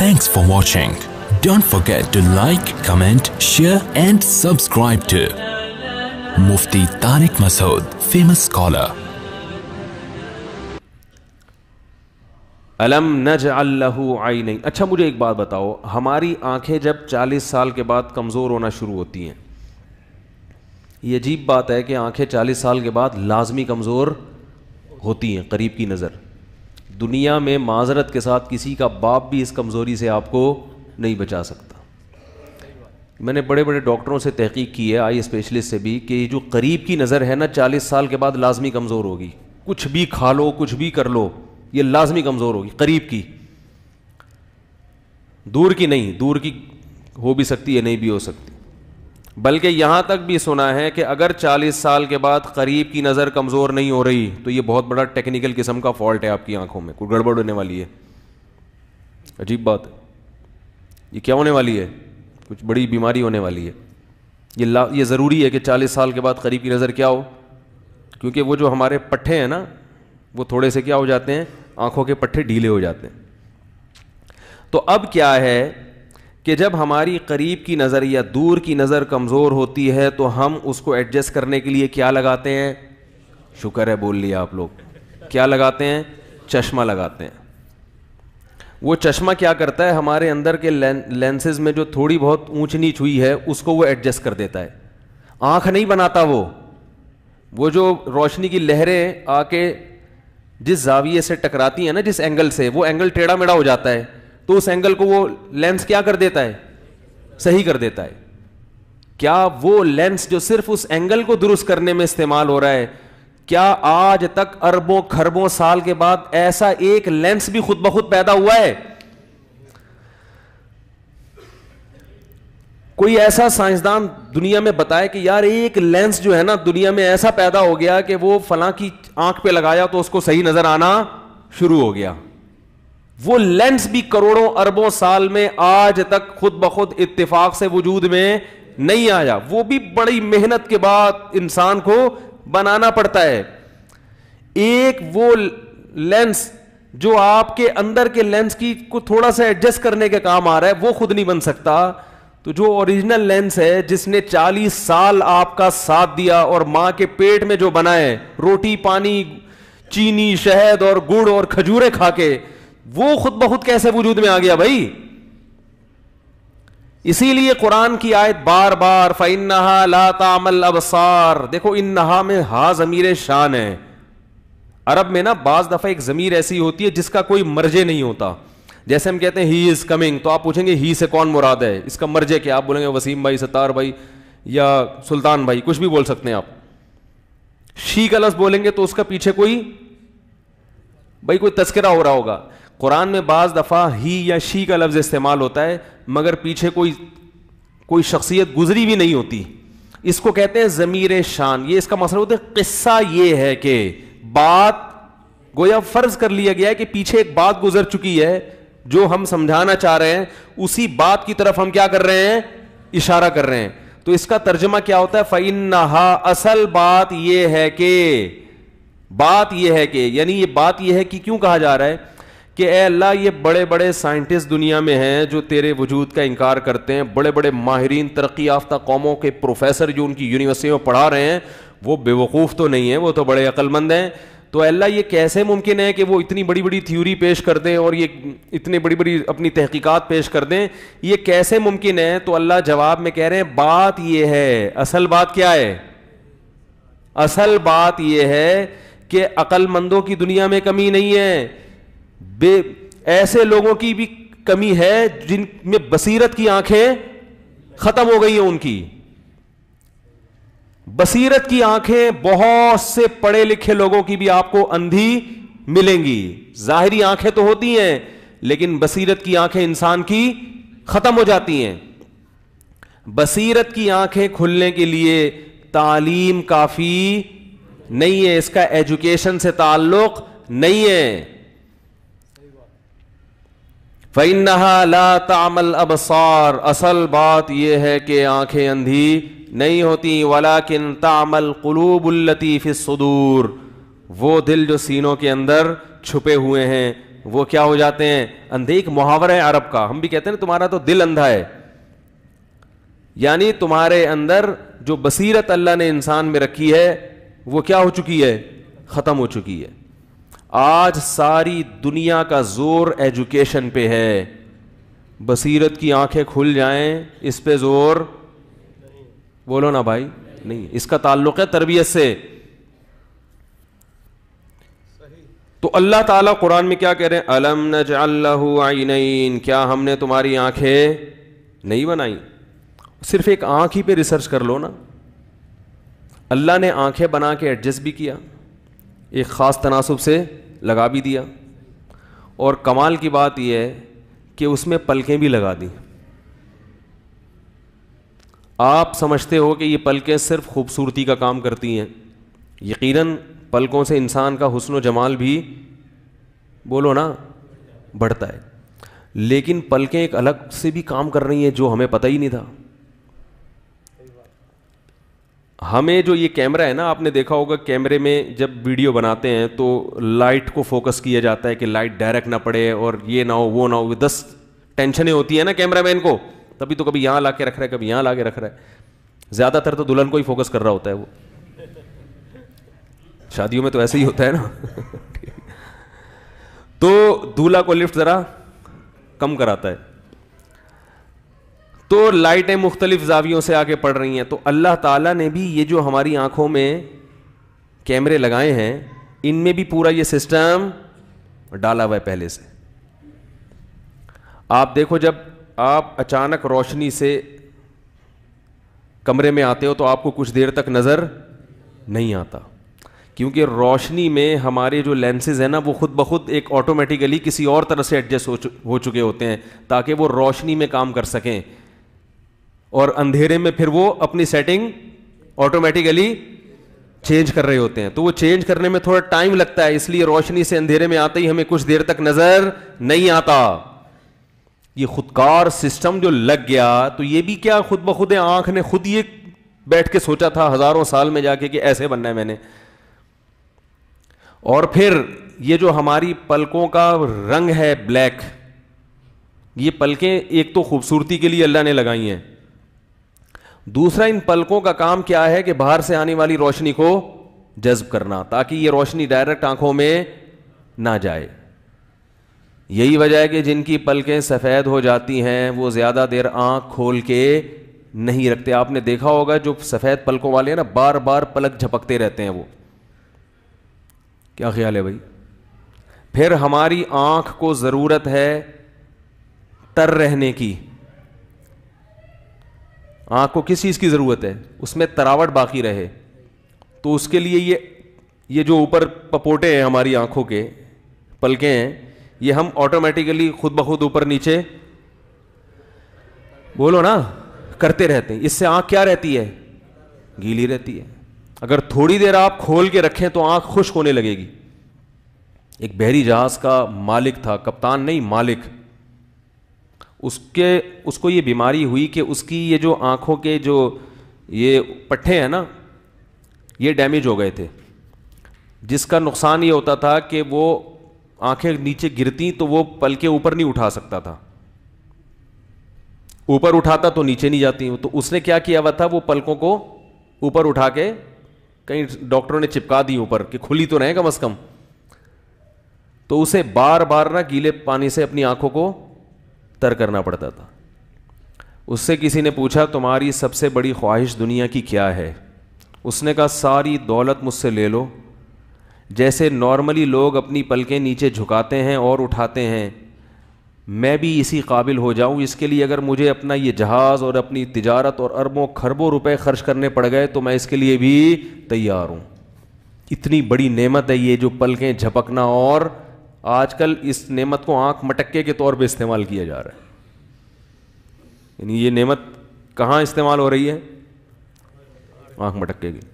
Thanks for watching. Don't forget to like, comment, share and subscribe to Mufti Tariq Masood, famous scholar. अलम नज आई नहीं अच्छा मुझे एक बात बताओ हमारी आंखें जब 40 साल के बाद कमज़ोर होना शुरू होती हैं ये अजीब बात है कि आंखें 40 साल के बाद लाजमी कमज़ोर होती हैं करीब की नज़र दुनिया में माजरत के साथ किसी का बाप भी इस कमज़ोरी से आपको नहीं बचा सकता मैंने बड़े बड़े डॉक्टरों से तहकीक की है आई स्पेशलिस्ट से भी कि जो करीब की नज़र है ना चालीस साल के बाद लाजमी कमज़ोर होगी कुछ भी खा लो कुछ भी कर लो ये लाजमी कमज़ोर होगी करीब की दूर की नहीं दूर की हो भी सकती है नहीं भी हो सकती बल्कि यहां तक भी सुना है कि अगर 40 साल के बाद करीब की नज़र कमज़ोर नहीं हो रही तो यह बहुत बड़ा टेक्निकल किस्म का फॉल्ट है आपकी आंखों में कुछ गड़बड़ होने वाली है अजीब बात है ये क्या होने वाली है कुछ बड़ी बीमारी होने वाली है यह ला ये ज़रूरी है कि चालीस साल के बाद करीब की नज़र क्या हो क्योंकि वो जो हमारे पट्ठे हैं ना वो थोड़े से क्या हो जाते हैं आंखों के पट्ठे ढीले हो जाते हैं तो अब क्या है कि जब हमारी करीब की नज़र या दूर की नज़र कमज़ोर होती है तो हम उसको एडजस्ट करने के लिए क्या लगाते हैं शुक्र है बोल लिया आप लोग क्या लगाते हैं चश्मा लगाते हैं वो चश्मा क्या करता है हमारे अंदर के लेंसेज में जो थोड़ी बहुत ऊंच नीच हुई है उसको वो एडजस्ट कर देता है आंख नहीं बनाता वो वो जो रोशनी की लहरें आके जिस जाविये से टकराती हैं ना जिस एंगल से वो एंगल टेढ़ा मेढ़ा हो जाता है तो उस एंगल को वो लेंस क्या कर देता है सही कर देता है क्या वो लेंस जो सिर्फ उस एंगल को दुरुस्त करने में इस्तेमाल हो रहा है क्या आज तक अरबों खरबों साल के बाद ऐसा एक लेंस भी खुद ब खुद पैदा हुआ है कोई ऐसा साइंसदान दुनिया में बताए कि यार एक लेंस जो है ना दुनिया में ऐसा पैदा हो गया कि वो फला की आंख पे लगाया तो उसको सही नजर आना शुरू हो गया वो लेंस भी करोड़ों अरबों साल में आज तक खुद ब खुद इतफाक से वजूद में नहीं आया वो भी बड़ी मेहनत के बाद इंसान को बनाना पड़ता है एक वो लेंस जो आपके अंदर के लेंस की को थोड़ा सा एडजस्ट करने के काम आ रहा है वो खुद नहीं बन सकता तो जो ओरिजिनल लेंस है जिसने 40 साल आपका साथ दिया और मां के पेट में जो बनाए रोटी पानी चीनी शहद और गुड़ और खजूरें खा के वो खुद ब खुद कैसे वजूद में आ गया भाई इसीलिए कुरान की आयत बार बार फ़ैनहा ला अबसार देखो इन नहा में हा ज़मीर शान है अरब में ना बाज दफ़ा एक ज़मीर ऐसी होती है जिसका कोई मर्जे नहीं होता जैसे हम कहते हैं ही इज़ कमिंग तो आप पूछेंगे ही से कौन मुराद है इसका मर्जे क्या आप बोलेंगे वसीम भाई सतार भाई या सुल्तान भाई कुछ भी बोल सकते हैं आप शी का लफ्ज़ बोलेंगे तो उसका पीछे कोई भाई कोई तस्करा हो रहा होगा कुरान में बाज़ दफ़ा ही या शी का लफ्ज़ इस्तेमाल होता है मगर पीछे कोई कोई शख्सियत गुजरी भी नहीं होती इसको कहते हैं ज़मीर शान ये इसका मसला होता है किस्सा ये है कि बात गोया फ़र्ज़ कर लिया गया है कि पीछे एक बात गुजर चुकी है जो हम समझाना चाह रहे हैं उसी बात की तरफ हम क्या कर रहे हैं इशारा कर रहे हैं तो इसका तर्जमा क्या होता है फ़ैन नहा असल बात यह है कि बात यह है कि यानी यह बात यह है कि क्यों कहा जा रहा है कि अल्लाह ये बड़े बड़े साइंटिस्ट दुनिया में हैं जो तेरे वजूद का इनकार करते हैं बड़े बड़े माहरीन तरक्की याफ्ता कौमों के प्रोफेसर जो उनकी यूनिवर्सिटी में पढ़ा रहे हैं वो बेवकूफ़ तो नहीं है वो तो बड़े अक्लमंद हैं तो अल्लाह ये कैसे मुमकिन है कि वो इतनी बड़ी बड़ी थ्यूरी पेश कर दें और ये इतनी बड़ी बड़ी अपनी तहकीकत पेश कर दें ये कैसे मुमकिन है तो अल्लाह जवाब में कह रहे हैं बात ये है असल बात क्या है असल बात यह है कि अक्लमंदों की दुनिया में कमी नहीं है बे ऐसे लोगों की भी कमी है जिनमें बसीरत की आंखें खत्म हो गई है उनकी बसीरत की आंखें बहुत से पढ़े लिखे लोगों की भी आपको अंधी मिलेंगी जाहिरी आंखें तो होती हैं लेकिन बसीरत की आंखें इंसान की खत्म हो जाती हैं बसीरत की आंखें खुलने के लिए तालीम काफी नहीं है इसका एजुकेशन से ताल्लुक नहीं है फ़ैन्नहामल ला तामल अबसार असल बात यह है कि आंखें अंधी नहीं होती वाला किन तामल कलूबुल्लतीफ़ सदूर वो दिल जो सीनों के अंदर छुपे हुए हैं वो क्या हो जाते हैं अंधे एक मुहावरा है अरब का हम भी कहते हैं ना तुम्हारा तो दिल अंधा है यानी तुम्हारे अंदर जो बसीरत अल्लाह ने इंसान में रखी है वो क्या हो चुकी है ख़त्म हो चुकी है आज सारी दुनिया का जोर एजुकेशन पे है बसीरत की आंखें खुल जाएं इस पे जोर बोलो ना भाई नहीं इसका ताल्लुक है तरबियत से तो अल्लाह ताला कुरान में क्या कह रहे हैं अलम नजल्लाइन क्या हमने तुम्हारी आंखें नहीं बनाई सिर्फ एक आंख ही पे रिसर्च कर लो ना अल्लाह ने आंखें बना के एडजस्ट भी किया एक ख़ास तनासब से लगा भी दिया और कमाल की बात यह है कि उसमें पलकें भी लगा दी आप समझते हो कि ये पलकें सिर्फ खूबसूरती का काम करती हैं यकीनन पलकों से इंसान का हसन जमाल भी बोलो ना बढ़ता है लेकिन पलकें एक अलग से भी काम कर रही हैं जो हमें पता ही नहीं था हमें जो ये कैमरा है ना आपने देखा होगा कैमरे में जब वीडियो बनाते हैं तो लाइट को फोकस किया जाता है कि लाइट डायरेक्ट ना पड़े और ये ना हो वो ना हो दस टेंशनें होती है ना कैमरा मैन को तभी तो कभी यहाँ ला के रख रहा है कभी यहाँ ला के रख रहा है ज़्यादातर तो दुल्हन को ही फोकस कर रहा होता है वो शादियों में तो ऐसे ही होता है ना तो दूल्हा को लिफ्ट ज़रा कम कराता है तो लाइटें मुख्तलिफ जावियों से आके पड़ रही हैं तो अल्लाह ताला ने भी ये जो हमारी आंखों में कैमरे लगाए हैं इनमें भी पूरा ये सिस्टम डाला हुआ है पहले से आप देखो जब आप अचानक रोशनी से कमरे में आते हो तो आपको कुछ देर तक नज़र नहीं आता क्योंकि रोशनी में हमारे जो लेंसेज हैं ना वो खुद ब खुद एक ऑटोमेटिकली किसी और तरह से एडजस्ट हो, चु, हो चुके होते हैं ताकि वो रोशनी में काम कर सकें और अंधेरे में फिर वो अपनी सेटिंग ऑटोमेटिकली चेंज कर रहे होते हैं तो वो चेंज करने में थोड़ा टाइम लगता है इसलिए रोशनी से अंधेरे में आते ही हमें कुछ देर तक नजर नहीं आता ये खुदकार सिस्टम जो लग गया तो ये भी क्या खुद ब खुद आंख ने खुद ये बैठ के सोचा था हजारों साल में जाके कि ऐसे बनना है मैंने और फिर ये जो हमारी पलकों का रंग है ब्लैक ये पलकें एक तो खूबसूरती के लिए अल्लाह ने लगाई हैं दूसरा इन पलकों का काम क्या है कि बाहर से आने वाली रोशनी को जज्ब करना ताकि ये रोशनी डायरेक्ट आंखों में ना जाए यही वजह है कि जिनकी पलकें सफ़ेद हो जाती हैं वो ज़्यादा देर आंख खोल के नहीं रखते आपने देखा होगा जो सफ़ेद पलकों वाले हैं ना बार बार पलक झपकते रहते हैं वो क्या ख्याल है भाई फिर हमारी आंख को ज़रूरत है तर रहने की आँख को किस चीज़ की ज़रूरत है उसमें तरावट बाकी रहे तो उसके लिए ये ये जो ऊपर पपोटे हैं हमारी आंखों के पलके हैं ये हम ऑटोमेटिकली खुद ब खुद ऊपर नीचे बोलो ना करते रहते हैं इससे आँख क्या रहती है गीली रहती है अगर थोड़ी देर आप खोल के रखें तो आँख खुश होने लगेगी एक बहरी जहाज़ का मालिक था कप्तान नहीं मालिक उसके उसको ये बीमारी हुई कि उसकी ये जो आँखों के जो ये पट्ठे हैं ना ये डैमेज हो गए थे जिसका नुकसान ये होता था कि वो आंखें नीचे गिरती तो वो पल के ऊपर नहीं उठा सकता था ऊपर उठाता तो नीचे नहीं जाती तो उसने क्या किया हुआ था वो पलकों को ऊपर उठा के कहीं डॉक्टरों ने चिपका दी ऊपर कि खुली तो रहे कम अज कम तो उसे बार बार ना गीले पानी से अपनी आंखों को तर करना पड़ता था उससे किसी ने पूछा तुम्हारी सबसे बड़ी ख्वाहिश दुनिया की क्या है उसने कहा सारी दौलत मुझसे ले लो जैसे नॉर्मली लोग अपनी पलकें नीचे झुकाते हैं और उठाते हैं मैं भी इसी काबिल हो जाऊं इसके लिए अगर मुझे अपना ये जहाज़ और अपनी तिजारत और अरबों खरबों रुपए खर्च करने पड़ गए तो मैं इसके लिए भी तैयार हूं इतनी बड़ी नेमत है ये जो पलकें झपकना और आजकल इस नेमत को आंख मटक्के के तौर पे इस्तेमाल किया जा रहा है यानी ये नेमत कहाँ इस्तेमाल हो रही है आंख मटक्के की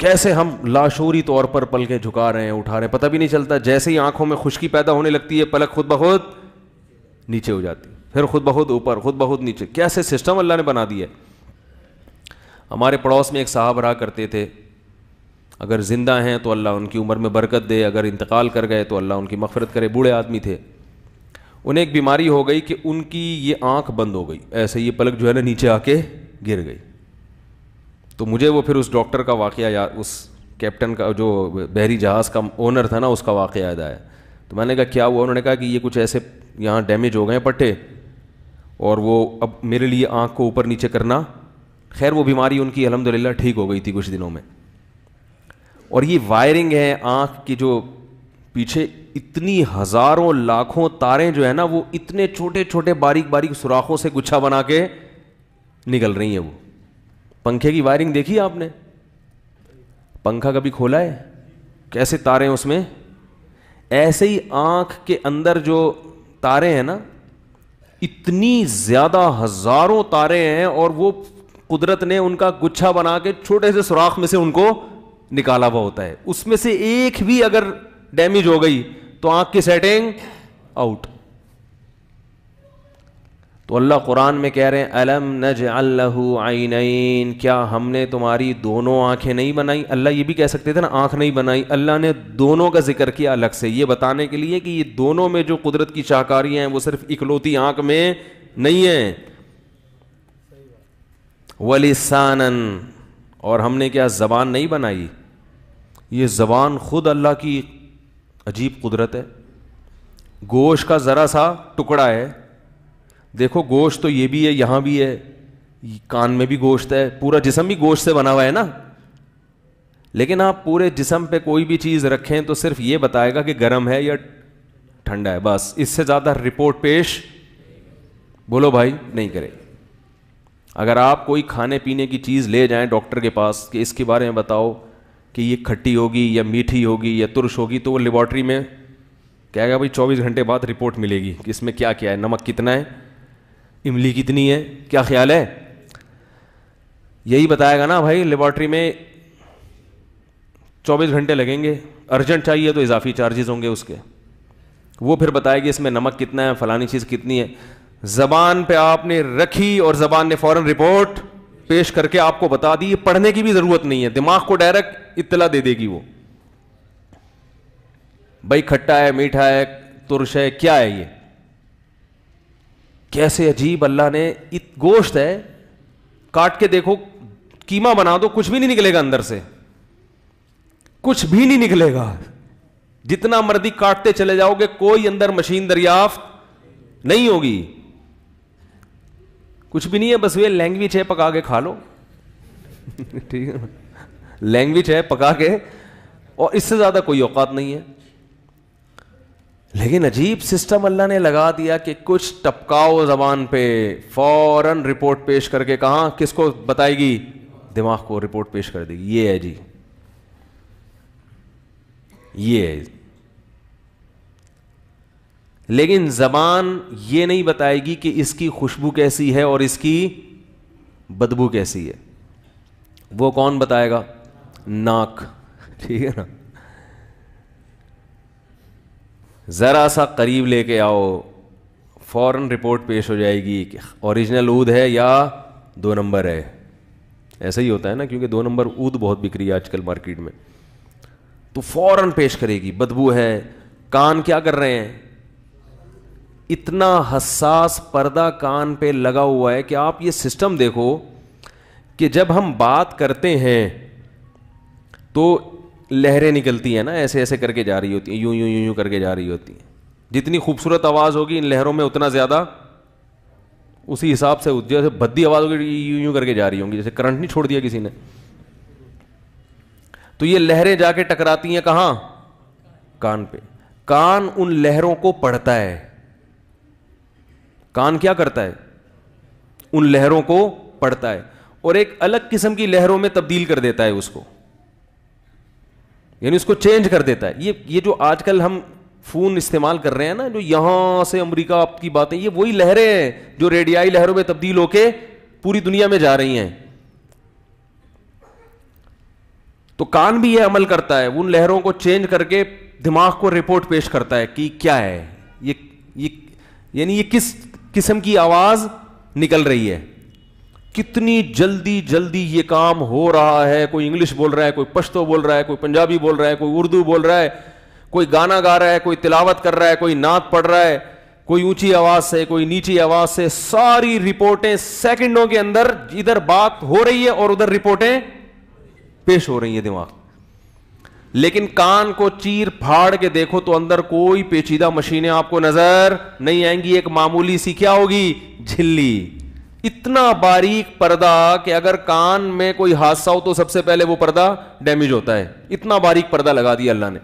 कैसे हम लाशोरी तौर पर पलके झुका रहे हैं उठा रहे हैं पता भी नहीं चलता जैसे ही आंखों में खुशकी पैदा होने लगती है पलक खुद बहुत नीचे हो जाती फिर खुद बहुत ऊपर खुद बहुत नीचे कैसे सिस्टम अल्लाह ने बना दिया हमारे पड़ोस में एक साहब रहा करते थे अगर ज़िंदा हैं तो अल्लाह उनकी उम्र में बरकत दे अगर इंतकाल कर गए तो अल्लाह उनकी मफ़रत करे बूढ़े आदमी थे उन्हें एक बीमारी हो गई कि उनकी ये आँख बंद हो गई ऐसे ये पलक जो है ना नीचे आके गिर गई तो मुझे वो फिर उस डॉक्टर का वाक़ या उस कैप्टन का जो बहरी जहाज़ का ओनर था ना उसका वाक़ याद आया तो मैंने कहा क्या हुआ उन्होंने कहा कि ये कुछ ऐसे यहाँ डैमेज हो गए पट्टे और वो अब मेरे लिए आँख को ऊपर नीचे करना खैर वो बीमारी उनकी अलहमदिल्ला ठीक हो गई थी कुछ दिनों में और ये वायरिंग है आंख की जो पीछे इतनी हजारों लाखों तारें जो है ना वो इतने छोटे छोटे बारीक बारीक सुराखों से गुच्छा बना के निकल रही है वो पंखे की वायरिंग देखी आपने पंखा कभी खोला है कैसे तारे हैं उसमें ऐसे ही आंख के अंदर जो तारे हैं ना इतनी ज़्यादा हजारों तारे हैं और वो कुदरत ने उनका गुच्छा बना के छोटे से सुराख में से उनको निकाला हुआ होता है उसमें से एक भी अगर डैमेज हो गई तो आंख की सेटिंग आउट तो अल्लाह कुरान में कह रहे हैं अलम नज आई क्या हमने तुम्हारी दोनों आंखें नहीं बनाई अल्लाह ये भी कह सकते थे ना आंख नहीं बनाई अल्लाह ने दोनों का जिक्र किया अलग से ये बताने के लिए कि ये दोनों में जो कुदरत की शाहकारियाँ हैं वो सिर्फ इकलौती आंख में नहीं है वलिसानन और हमने क्या जबान नहीं बनाई ये ज़बान ख़ुद अल्लाह की अजीब कुदरत है गोश का ज़रा सा टुकड़ा है देखो गोश तो ये भी है यहाँ भी है कान में भी गोश्त है पूरा जिसम भी गोश्त से बना हुआ है ना लेकिन आप पूरे जिसम पे कोई भी चीज़ रखें तो सिर्फ ये बताएगा कि गर्म है या ठंडा है बस इससे ज़्यादा रिपोर्ट पेश बोलो भाई नहीं करे अगर आप कोई खाने पीने की चीज़ ले जाएं डॉक्टर के पास कि इसके बारे में बताओ कि ये खट्टी होगी या मीठी होगी या तुरश होगी तो वो लेबॉर्ट्री में कहेगा भाई चौबीस घंटे बाद रिपोर्ट मिलेगी कि इसमें क्या क्या है नमक कितना है इमली कितनी है क्या ख्याल है यही बताएगा ना भाई लेबॉर्ट्री में 24 घंटे लगेंगे अर्जेंट चाहिए तो इजाफी चार्जेस होंगे उसके वो फिर बताएगी इसमें नमक कितना है फलानी चीज़ कितनी है ज़बान पे आपने रखी और ज़बान ने फ़ौरन रिपोर्ट पेश करके आपको बता दी ये पढ़ने की भी जरूरत नहीं है दिमाग को डायरेक्ट इतला दे देगी वो भाई खट्टा है मीठा है तुरश है क्या है ये कैसे अजीब अल्लाह ने इत गोश्त है काट के देखो कीमा बना दो कुछ भी नहीं निकलेगा अंदर से कुछ भी नहीं निकलेगा जितना मर्दी काटते चले जाओगे कोई अंदर मशीन दरियाफ्त नहीं होगी कुछ भी नहीं है बस वे लैंग्वेज है पका के खा लो ठीक है लैंग्वेज है पका के और इससे ज़्यादा कोई औकात नहीं है लेकिन अजीब सिस्टम अल्लाह ने लगा दिया कि कुछ टपकाओ जबान पे फौरन रिपोर्ट पेश करके कहा किसको बताएगी दिमाग को रिपोर्ट पेश कर देगी ये है जी ये है लेकिन जबान ये नहीं बताएगी कि इसकी खुशबू कैसी है और इसकी बदबू कैसी है वो कौन बताएगा नाक ठीक है ना ज़रा सा करीब लेके आओ फौरन रिपोर्ट पेश हो जाएगी कि ओरिजिनल ऊद है या दो नंबर है ऐसा ही होता है ना क्योंकि दो नंबर ऊद बहुत बिक्री है आजकल मार्केट में तो फौरन पेश करेगी बदबू है कान क्या कर रहे हैं इतना हसास पर्दा कान पे लगा हुआ है कि आप ये सिस्टम देखो कि जब हम बात करते हैं तो लहरें निकलती हैं ना ऐसे ऐसे करके जा रही होती हैं यूं यूं यूं यूं करके जा रही होती हैं जितनी खूबसूरत आवाज़ होगी इन लहरों में उतना ज़्यादा उसी हिसाब से जैसे भद्दी आवाज़ होगी यूं यूं करके जा रही होंगी जैसे करंट नहीं छोड़ दिया किसी ने तो ये लहरें जाके टकराती हैं कहाँ कान पे कान उन लहरों को पढ़ता है कान क्या करता है उन लहरों को पढ़ता है और एक अलग किस्म की लहरों में तब्दील कर देता है उसको यानी उसको चेंज कर देता है ये ये जो आजकल हम फोन इस्तेमाल कर रहे हैं ना जो यहां से अमेरिका की बातें ये वही लहरें हैं जो रेडियाई लहरों में तब्दील होके पूरी दुनिया में जा रही हैं तो कान भी यह अमल करता है उन लहरों को चेंज करके दिमाग को रिपोर्ट पेश करता है कि क्या है ये ये यानी ये किस किस्म की आवाज निकल रही है कितनी जल्दी जल्दी ये काम हो रहा है कोई इंग्लिश बोल रहा है कोई पश्तो बोल रहा है कोई पंजाबी बोल रहा है कोई उर्दू बोल रहा है कोई गाना गा रहा है कोई तिलावत कर रहा है कोई नात पढ़ रहा है कोई ऊंची आवाज से कोई नीची आवाज से सारी रिपोर्टें सेकंडों के अंदर इधर बात हो रही है और उधर रिपोर्टें पेश हो रही है दिमाग लेकिन कान को चीर फाड़ के देखो तो अंदर कोई पेचीदा मशीनें आपको नजर नहीं आएंगी एक मामूली सी क्या होगी झिल्ली इतना बारीक पर्दा कि अगर कान में कोई हादसा हो तो सबसे पहले वो पर्दा डैमेज होता है इतना बारीक पर्दा लगा दिया अल्लाह ने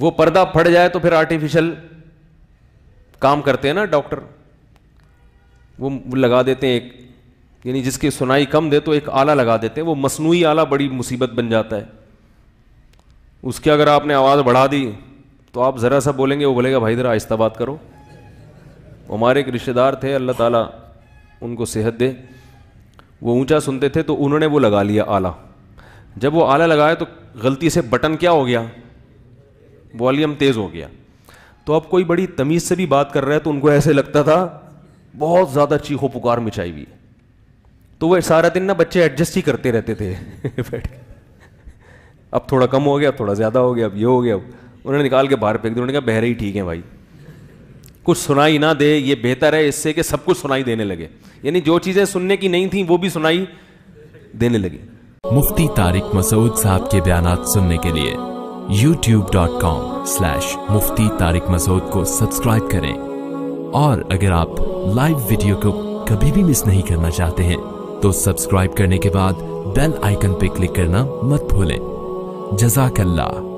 वो पर्दा फट जाए तो फिर आर्टिफिशियल काम करते हैं ना डॉक्टर वो लगा देते हैं एक यानी जिसकी सुनाई कम दे तो एक आला लगा देते हैं वो मसनू आला बड़ी मुसीबत बन जाता है उसकी अगर आपने आवाज़ बढ़ा दी तो आप ज़रा सा बोलेंगे वो बोलेगा भाई ज़रा आहिस्ता बात करो हमारे एक रिश्तेदार थे अल्लाह ताला उनको सेहत दे वो ऊंचा सुनते थे तो उन्होंने वो लगा लिया आला जब वो आला लगाया तो गलती से बटन क्या हो गया वॉल्यूम तेज़ हो गया तो अब कोई बड़ी तमीज़ से भी बात कर रहा है तो उनको ऐसे लगता था बहुत ज़्यादा चीखों पुकार मिचाई हुई है तो वह सारा दिन ना बच्चे एडजस्ट ही करते रहते थे बैठ के अब थोड़ा कम हो गया थोड़ा ज़्यादा हो गया अब ये हो गया अब उन्होंने निकाल के बाहर फेंक दिया उन्होंने कहा बहरे ही ठीक है भाई कुछ सुनाई ना दे ये बेहतर है इससे कि सब कुछ सुनाई देने लगे यानी जो चीज़ें सुनने की नहीं थी वो भी सुनाई देने लगी मुफ्ती तारिक मसूद साहब के बयान सुनने के लिए youtube.com स्लैश मुफ्ती तारिक मसूद को सब्सक्राइब करें और अगर आप लाइव वीडियो को कभी भी मिस नहीं करना चाहते हैं तो सब्सक्राइब करने के बाद बेल आइकन पे क्लिक करना मत भूलें जजाकल्ला